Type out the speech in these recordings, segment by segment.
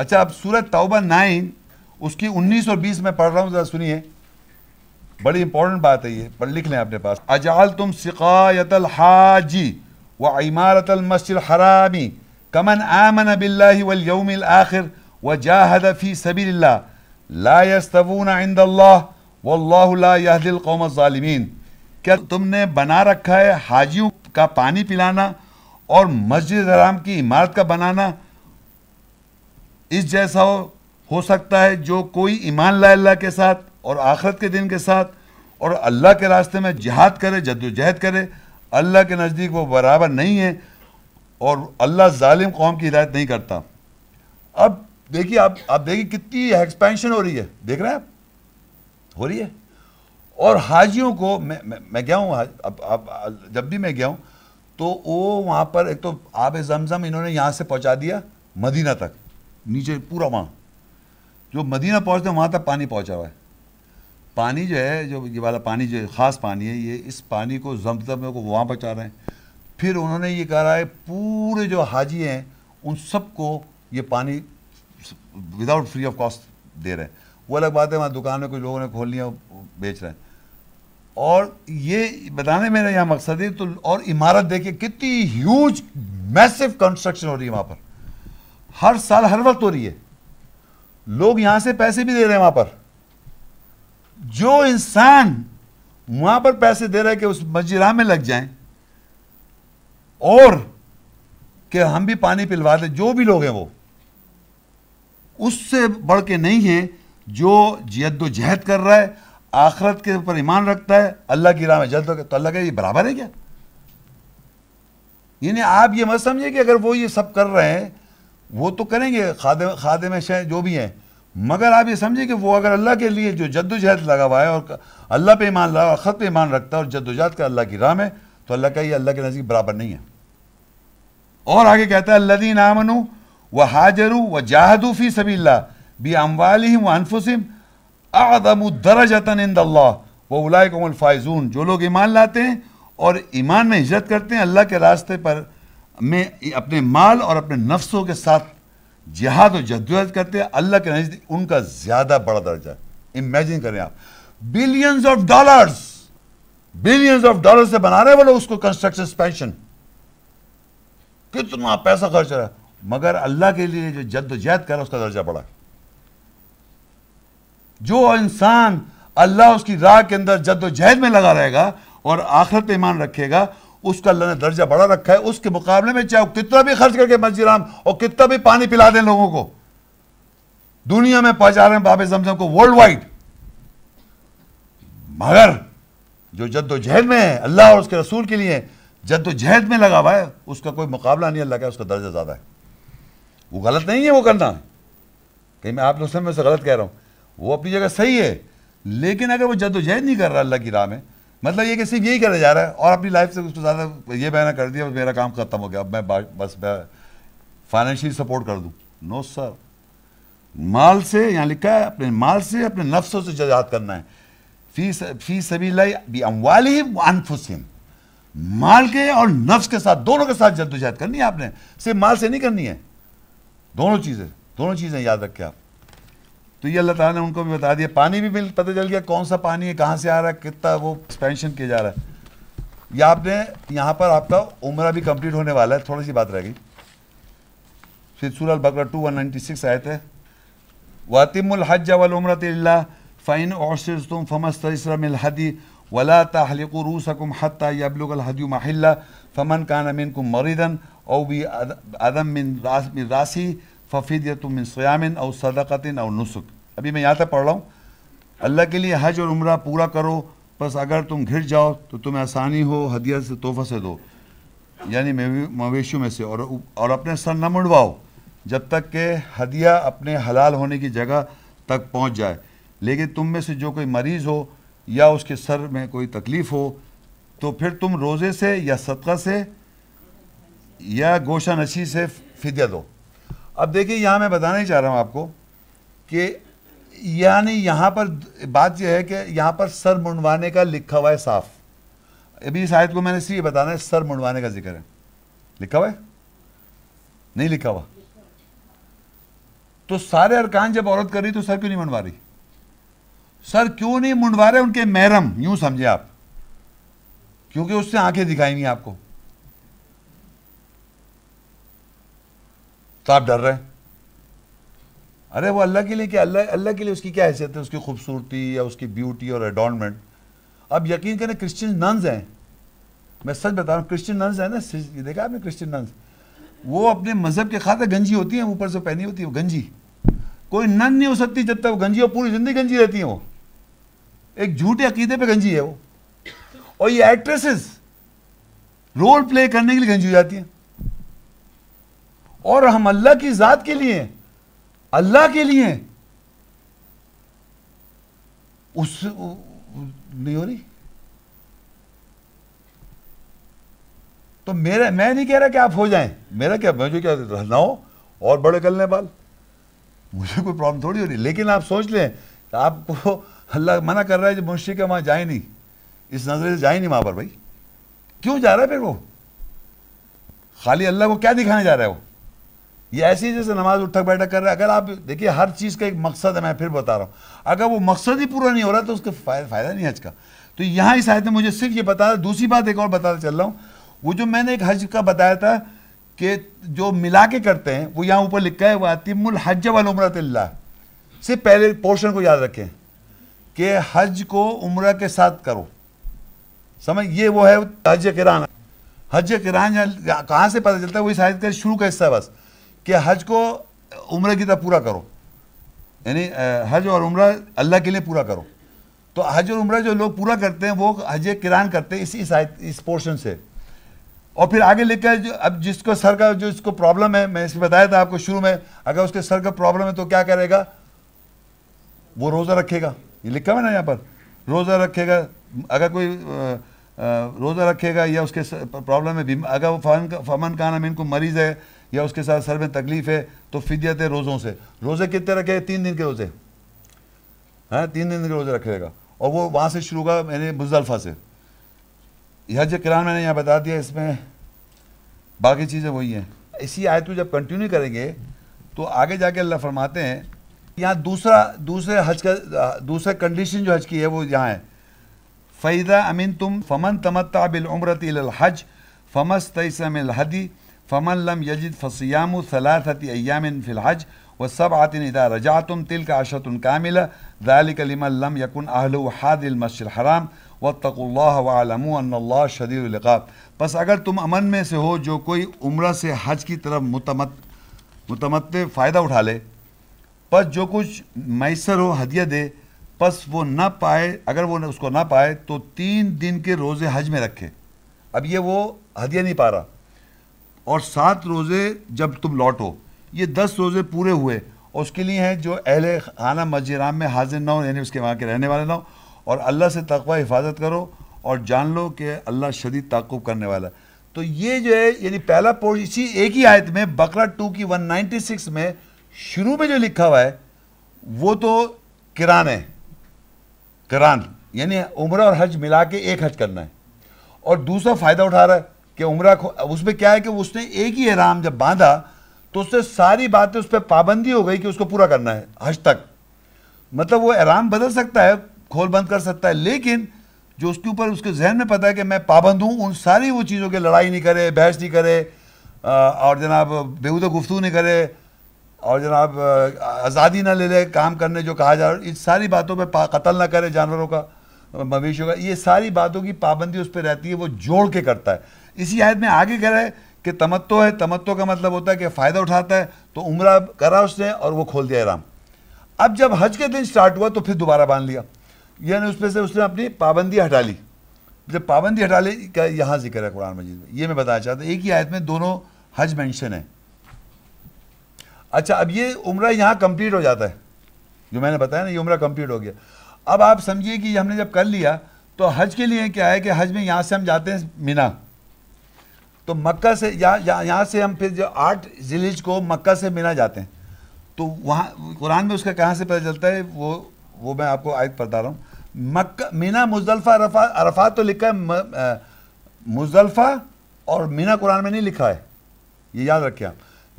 अच्छा अब सूरत तौबा नाइन उसकी उन्नीस और बीस में पढ़ रहा हूँ ज़रा सुनिए बड़ी इंपॉर्टेंट बात है ये पर लिख लें अपने पास अजाल तुम शिकायतल हाजी व इमारतल मस्जिद हरामी कमन आमन बिल्लाहि वल यौमिल आखिर व जाहद फी सबीलिल्लाह ला यस्तवून इंदल्लाह वल्लाहु ला क्या तुमने बना रखा है हाजियों का पानी पिलाना और मस्जिद हराम की इमारत का बनाना इस जैसा हो, हो सकता है जो कोई ईमान ला अल्लाह के साथ और आखरत के दिन के साथ और अल्लाह के रास्ते में जहाद करे जद्दोजहद करे अल्लाह के नज़दीक वो बराबर नहीं है और अल्लाह ालिम कौम की हिदायत नहीं करता अब देखिए आप आप देखिए कितनी एक्सपेंशन हो रही है देख रहे हैं आप हो रही है और हाजियों को मैं मैं, मैं गया हूँ अब आप जब भी मैं गया हूँ तो वो वहाँ पर एक तो आब जमजम इन्होंने यहाँ से पहुँचा दिया मदीना तक नीचे पूरा वहाँ जो मदीना पहुँचते हैं वहाँ तक पानी पहुँचा हुआ है पानी जो है जो ये वाला पानी जो ख़ास पानी है ये इस पानी को जमतम में को वहाँ पहुँचा रहे हैं फिर उन्होंने ये कहा रहा है पूरे जो हाजी हैं उन सबको ये पानी विदाउट फ्री ऑफ कॉस्ट दे रहे हैं वो अलग बात है वहाँ दुकान में कुछ लोगों ने खोल लिया बेच रहे हैं और ये बताने मेरा यहाँ मकसद है तो और इमारत देखिए कितनी ह्यूज मैसिव कंस्ट्रक्शन हो रही है वहाँ पर हर साल हर वक्त हो रही है लोग यहां से पैसे भी दे रहे हैं वहां पर जो इंसान वहां पर पैसे दे रहा है कि उस मजिरा में लग जाएं और कि हम भी पानी पिलवा दें जो भी लोग हैं वो उससे बढ़ के नहीं है जो जद्दोजहद कर रहा है आखरत के ऊपर ईमान रखता है अल्लाह की राह में जद्द तो अल्लाह का ये बराबर है क्या यानी आप ये मत समझिए कि अगर वो ये सब कर रहे हैं वो तो करेंगे खादे खादे में शायद जो भी हैं मगर आप ये समझिए कि वो अगर अल्लाह के लिए जो जद्दोजहद लगा हुआ है और अल्लाह पे ईमान लगा ख़त पे ईमान रखता है और जद्दोजहद का अल्लाह की राह में तो अल्लाह का ये अल्लाह के नज़दीक बराबर नहीं है और आगे कहता है अल्लादीन नामनु व हाजरू व जाहदू फ़ी सबील्ला बी अमवाल व अनफुसम आदमदरजतन इंद अल्लाह व फाइजून जो लोग ईमान लाते हैं और ईमान में हिजरत करते हैं अल्लाह के रास्ते पर में अपने माल और अपने नफ्सों के साथ जिहाद और जद्दोजहद करते हैं अल्लाह के नज़दीक उनका ज़्यादा बड़ा दर्जा है इमेजिन करें आप billions of dollars billions of dollar से बना रहे वो उसको कंस्ट्रक्शन स्पेंशन कितना पैसा खर्च रहा मगर अल्लाह के लिए जो जद्दोजहद कर उसका दर्जा बढ़ा जो इंसान अल्लाह उसकी राह के अंदर जद्दोजहद में लगा रहेगा और आखिरत में ईमान रखेगा उसका अल्लाह ने दर्जा बढ़ा रखा है उसके मुकाबले में चाहे वो कितना भी खर्च करके मस्जिद राम और कितना भी पानी पिला दें लोगों को दुनिया में पहुंचा रहे हैं बाबे जमजम को वर्ल्ड वाइड मगर जो जद्दोजहद में है अल्लाह और उसके रसूल के लिए जद्दोजहद में लगा हुआ है उसका कोई मुकाबला नहीं अल्लाह का उसका दर्जा ज़्यादा है वो गलत नहीं है वो करना कहीं मैं आप लोग से गलत कह रहा हूं वो अपनी जगह सही है लेकिन अगर वो जद्दोजहद नहीं कर रहा अल्लाह की राह में मतलब ये कि सिर्फ यही करने जा रहा है और अपनी लाइफ से उसको ज़्यादा ये बहना कर दिया मेरा काम ख़त्म हो गया अब मैं बस मैं फाइनेंशियल सपोर्ट कर दूँ नो सर माल से यहाँ लिखा है अपने माल से अपने नफ्सों से जजात करना है फी फीस फी सभी लाई बी अम्वाली अनफुसिम माल के और नफ्स के साथ दोनों के साथ जद्दोजहद करनी है आपने सिर्फ माल से नहीं करनी है दोनों चीज़ें दोनों चीज़ें याद रखें आप तो ये अल्लाह ताला ने उनको भी बता दिया पानी भी पता चल गया कौन सा पानी है कहाँ से आ रहा है कितना वो एक्सपेंशन किया जा रहा है या आपने यहाँ पर आपका उम्र भी कंप्लीट होने वाला है थोड़ी सी बात रह गई फिर अल बकर टू वन नाइनटी सिक्स आए थे वातिमुल हज वल तिल्ला फ़ैन और तुम फमस तसरमिल हदी वला तहलिक रूसकुम हत हदी माहिल्ला फ़मन कान मिन कुम मरीदन और भी अदम मिन रास मिन रासी तुम मिन सयामिन और सदक़तिन और नुसुख़ अभी मैं यहाँ तक पढ़ रहा हूँ अल्लाह के लिए हज और उम्र पूरा करो बस अगर तुम घिर जाओ तो तुम्हें आसानी हो हदिया से तोहफा से दो यानी मवेशियों में से और और अपने सर न मुड़वाओ जब तक के हदिया अपने हलाल होने की जगह तक पहुंच जाए लेकिन तुम में से जो कोई मरीज़ हो या उसके सर में कोई तकलीफ़ हो तो फिर तुम रोज़े से या सदका से या गोशा नशी से फिदिया दो अब देखिए यहाँ मैं बताना ही चाह रहा हूँ आपको कि यानी यहाँ पर बात यह है कि यहाँ पर सर मुंडवाने का लिखा हुआ है साफ अभी इस आयत को मैंने इसलिए बताना है सर मुंडवाने का जिक्र है लिखा हुआ है नहीं लिखा हुआ तो सारे अरकान जब औरत कर रही तो सर क्यों नहीं मुंडवा रही सर क्यों नहीं मुंडवा रहे उनके महरम यूं समझे आप क्योंकि उससे आंखें नहीं आपको तो आप डर रहे हैं अरे वो अल्लाह के लिए क्या अल्लाह अल्लाह के लिए उसकी क्या हैसियत है उसकी खूबसूरती या उसकी ब्यूटी और एडॉनमेंट अब यकीन करें क्रिश्चियन नंस हैं मैं सच बता रहा हूँ क्रिश्चियन नंस है ना ये देखा आपने क्रिश्चियन नंस वो अपने मजहब के खाते गंजी होती हैं ऊपर से पहनी होती है गंजी कोई नन नहीं हो सकती जब तक गंजी और पूरी ज़िंदगी गंजी रहती हैं वो एक झूठे अकीदे पर गंजी है वो और ये एक्ट्रेसेस रोल प्ले करने के लिए गंजी हो जाती हैं और हम अल्लाह की ज़ात के लिए हैं अल्लाह के लिए उस नहीं हो रही तो मेरा मैं नहीं कह रहा कि आप हो जाएं मेरा क्या जो क्या रहना हो और बड़े कलने बाल मुझे कोई प्रॉब्लम थोड़ी हो रही लेकिन आप सोच लें तो आपको अल्लाह मना कर रहा है जो मुंशी का वहां जाए नहीं इस नज़र से जाए नहीं वहां पर भाई क्यों जा रहा है फिर वो खाली अल्लाह को क्या दिखाने जा रहा है वो ये ऐसी जैसे नमाज उठक बैठक कर रहे हैं अगर आप देखिए हर चीज़ का एक मकसद है मैं फिर बता रहा हूँ अगर वो मकसद ही पूरा नहीं हो रहा तो फायद फ़ायदा नहीं हज का तो यहाँ इस आयत में मुझे सिर्फ ये बता दूसरी बात एक और बता चल रहा हूँ वो जो मैंने एक हज का बताया था कि जो मिला के करते हैं वो यहाँ ऊपर लिखा है वह तिमुल हज वाल वमरतल्ला से पहले पोर्शन को याद रखें कि हज को उम्र के साथ करो समझ ये वो है हज किरान हज किरान कहाँ से पता चलता है वो इस आयत का शुरू का हिस्सा बस कि हज को उम्र की तरह पूरा करो यानी हज और उम्र अल्लाह के लिए पूरा करो तो हज और उम्र जो लोग पूरा करते हैं वो हज किरान करते हैं इसी इस, इस पोर्शन से और फिर आगे लेकर जो अब जिसको सर का जो इसको प्रॉब्लम है मैं इसे बताया था आपको शुरू में अगर उसके सर का प्रॉब्लम है तो क्या करेगा वो रोज़ा रखेगा ये लिखा है ना यहाँ पर रोज़ा रखेगा अगर कोई रोज़ा रखेगा या उसके प्रॉब्लम है अगर वो फमन फमन खाना में इनको मरीज़ है या उसके साथ सर में तकलीफ है तो फिदियत है रोज़ों से रोज़े कितने रखे तीन दिन के रोज़े हैं तीन दिन के रोज़े हाँ, रखेगा और वो वहाँ से शुरू होगा मैंने बुजल्फा से यह हज किरान मैंने यहाँ बता दिया इसमें बाकी चीज़ें वही हैं इसी आयत को जब कंटिन्यू करेंगे तो आगे जाके अल्लाह फरमाते हैं यहाँ दूसरा दूसरे हज का दूसरा कंडीशन जो हज की है वो यहाँ है फ़ैदा अमीन तुम फमन तमत्ता बिल उम्रत हज फमस तयसमिल हदी फ़मन लम यजिद फ़सियाम सलासत अयाम फ़िलहज व सबात इदा रजातुम तिल का अशत कामिल दालिकलिमल्लम यकुन अहल हादिल मस्जिद हराम वतकल्ला शदीरक़ाब बस अगर तुम अमन में से हो जो कोई उम्र से हज की तरफ मुतमत मुतमत फ़ायदा उठा ले बस जो कुछ मैसर हो हदिया दे बस वो ना पाए अगर वो उसको ना पाए तो तीन दिन के रोज़े हज में रखे अब ये वो हदिया नहीं पा रहा और सात रोज़े जब तुम लौटो ये दस रोज़े पूरे हुए और उसके लिए हैं जो अहल खाना मस्जिद में हाजिर ना हो यानी उसके वहाँ के रहने वाले ना हो और अल्लाह से तकवा हिफाजत करो और जान लो कि अल्लाह शदीद ताकुब करने वाला तो ये जो है यानी पहला पोर्ट इसी एक ही आयत में बकरा टू की 196 में शुरू में जो लिखा हुआ है वो तो किरान है किरान यानी उम्र और हज मिला के एक हज करना है और दूसरा फ़ायदा उठा रहा है कि उम्र उसमें क्या है कि उसने एक ही एहराम जब बांधा तो उससे सारी बातें उस पर पाबंदी हो गई कि उसको पूरा करना है हज तक मतलब वो एहराम बदल सकता है खोल बंद कर सकता है लेकिन जो उसके ऊपर उसके जहन में पता है कि मैं पाबंद हूँ उन सारी वो चीज़ों की लड़ाई नहीं करे बहस नहीं करे और जनाब बेहूद गुफ्तु नहीं करे और जनाब आज़ादी ना ले ले काम करने जो कहा जा रहा इन सारी बातों पे कत्ल ना करे जानवरों का मवेशियों का ये सारी बातों की पाबंदी उस पर रहती है वो जोड़ के करता है इसी आयत में आगे कह रहा है कि तमत्तो है तमत्तो का मतलब होता है कि फ़ायदा उठाता है तो उम्र करा उसने और वो खोल दिया आराम अब जब हज के दिन स्टार्ट हुआ तो फिर दोबारा बांध लिया यानी उसमें से उसने अपनी पाबंदी हटा ली जब पाबंदी हटा ली का यहाँ जिक्र है कुरान मजीद में ये मैं बताना चाहता हूँ एक ही आयत में दोनों हज मैंशन है अच्छा अब ये उम्र यहाँ कंप्लीट हो जाता है जो मैंने बताया ना ये उम्र कंप्लीट हो गया अब आप समझिए कि हमने जब कर लिया तो हज के लिए क्या है कि हज में यहाँ से हम जाते हैं मीना तो मक्का से यहाँ यहाँ से हम फिर जो आठ जिलिज को मक्का से मिना जाते हैं तो वहाँ कुरान में उसका कहाँ से पता चलता है वो वो मैं आपको आयत बता रहा हूँ मक्का मीना मुजलफ़ा अरफा अरफात तो लिखा है मुजलफ़ा और मीना कुरान में नहीं लिखा है ये याद रखिए आप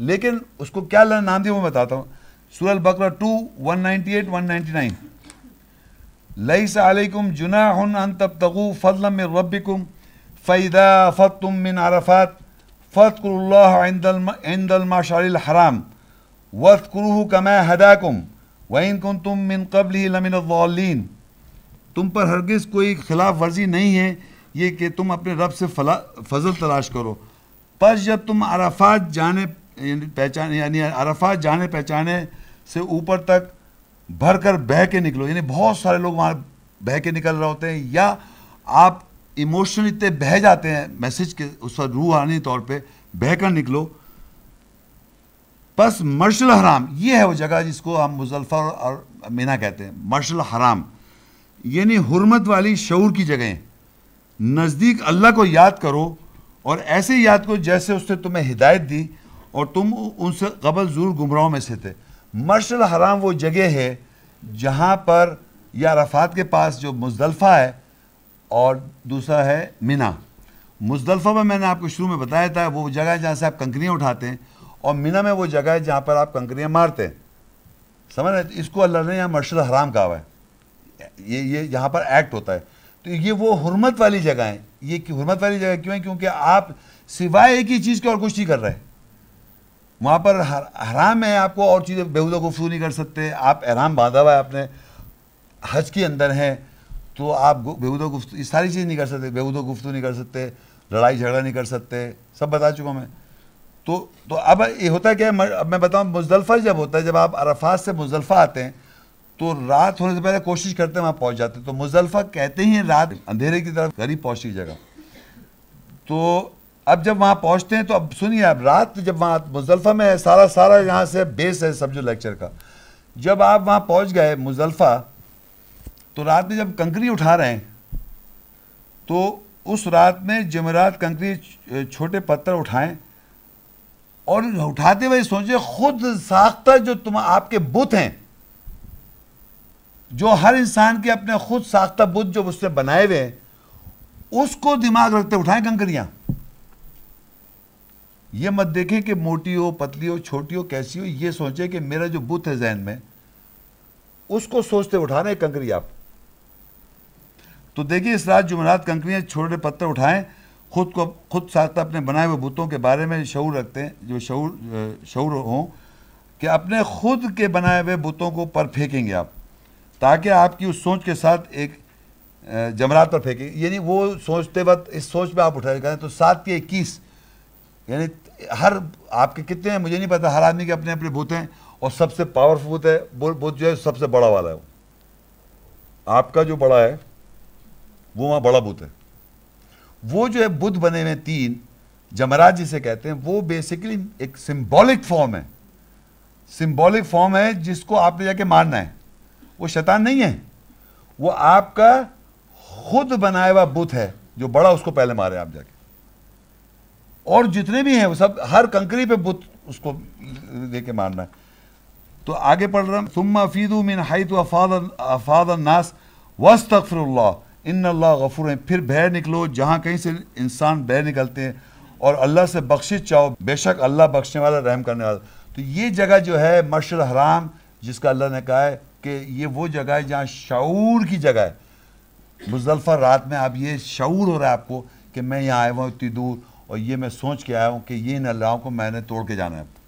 लेकिन उसको क्या नाम दिया मैं बताता हूँ सूरल बकरा two one ninety eight one ninety nine लई अलैकुम जुना हन तब तगु फजलम रबिकुम फ़ैदा फ़तुम मिन अरफात फ़तकुल्लादल हराम वस्कुरह कमा हदाकुम वइन कन तुम मिन कबल लमिन तुम पर हरगिज़ कोई खिलाफ वर्जी नहीं है ये कि तुम अपने रब से फला फजल तलाश करो पर जब तुम अराफात जाने पहचाने यानी अराफात जाने पहचाने से ऊपर तक भर कर बह के निकलो यानी बहुत सारे लोग वहाँ बह के निकल रहे होते हैं या आप इमोशनल इतने बह जाते हैं मैसेज के उस पर रूहानी तौर पे बह कर निकलो बस मर्शल हराम ये है वो जगह जिसको हम मुजल्फ़र और मीना कहते हैं मर्शल हराम यानी हरमत वाली शूर की जगह नज़दीक अल्लाह को याद करो और ऐसे याद करो जैसे उसने तुम्हें हिदायत दी और तुम उनसे कबल ज़रूर गुमराहों में से थे मर्शल हराम वो जगह है जहाँ पर या रफात के पास जो मुजलफ़ा है और दूसरा है मीना मुजदलफा में मैंने आपको शुरू में बताया था वो जगह है जहाँ से आप कंकरियाँ उठाते हैं और मीना में वो जगह है जहाँ पर आप कंकरियाँ मारते हैं समझ रहे इसको अल्लाह ने यहाँ मर्शद हराम कहा है ये ये यहाँ पर एक्ट होता है तो ये वो हरमत वाली जगह है ये हरमत वाली जगह क्यों है क्योंकि आप सिवाय एक ही चीज़ के और कुछ नहीं कर रहे वहाँ पर हर, हराम है आपको और चीज़ें बेहूदा गुफ्तू नहीं कर सकते आप आराम बांधा हुआ है आपने हज के अंदर हैं तो आप बेहूदो गुफ्तु ये सारी चीज़ नहीं कर सकते बेहूदो गुफ्तु नहीं कर सकते लड़ाई झगड़ा नहीं कर सकते सब बता चुका मैं तो तो अब ये होता क्या है अब मैं बताऊँ मुजलफ़ा जब होता है जब आप अरफात से मुजलफ़ा आते हैं तो रात होने से पहले कोशिश करते हैं वहाँ पहुँच जाते हैं तो मुजलफ़ा कहते ही रात अंधेरे की तरफ करीब पहुँचती जगह तो अब जब वहाँ पहुँचते हैं तो अब सुनिए आप रात जब वहाँ मुजलफ़ा में सारा सारा यहाँ से बेस है सब जो लेक्चर का जब आप वहाँ पहुँच गए मुजलफ़ा तो रात में जब कंकरी उठा रहे हैं तो उस रात में जमेरात कंकरी छोटे पत्थर उठाएं और उठाते हुए सोचे खुद साख्ता जो तुम आपके बुत हैं जो हर इंसान के अपने खुद साख्ता बुत जो उससे बनाए हुए हैं उसको दिमाग रखते उठाएं कंकरियां ये मत देखें कि मोटी हो पतली हो छोटी हो कैसी हो ये सोचे कि मेरा जो बुत है जहन में उसको सोचते उठा रहे कंकरी आप तो देखिए इस रात जुमरात कंकड़ियाँ छोटे पत्थर उठाएं खुद को खुद साथ अपने बनाए हुए बुतों के बारे में शौर रखते हैं जो शौर शौर हों कि अपने खुद के बनाए हुए बुतों को पर फेंकेंगे आप ताकि आपकी उस सोच के साथ एक जमरात पर फेंके यानी वो सोचते वक्त इस सोच में आप उठाए करें तो सात के इक्कीस यानी हर आपके कितने हैं मुझे नहीं पता हर आदमी के अपने अपने भूत हैं और सबसे पावरफुल है बुत जो है सबसे बड़ा वाला है आपका जो बड़ा है वो वहाँ बड़ा बुद्ध है वो जो है बुद्ध बने हुए तीन जमराज जिसे कहते हैं वो बेसिकली एक सिंबॉलिक फॉर्म है सिंबॉलिक फॉर्म है जिसको आपने जाके मारना है वो शैतान नहीं है वो आपका खुद बनाया हुआ बुद्ध है जो बड़ा उसको पहले मारे आप जाके और जितने भी हैं वो सब हर कंकरी पे बुत उसको लेके मारना है तो आगे पढ़ रहा हूं सुम्मा फीदू मिन हाई तो अफाद अफाद नास वस्तफ़र इन अल्लाह गफूर फिर बहर निकलो जहाँ कहीं से इंसान बहर निकलते हैं और अल्लाह से बख्शिश चाहो बेशक अल्लाह बख्शने वाला रहम करने वाला तो ये जगह जो है मशर हराम जिसका अल्लाह ने कहा है कि ये वो जगह है जहाँ शूर की जगह है मुजलफ़ा रात में आप ये शूर हो रहा है आपको कि मैं यहाँ आया हुआ इतनी दूर और ये मैं सोच के आया हूँ कि ये इन अल्लाह को मैंने तोड़ के जाना है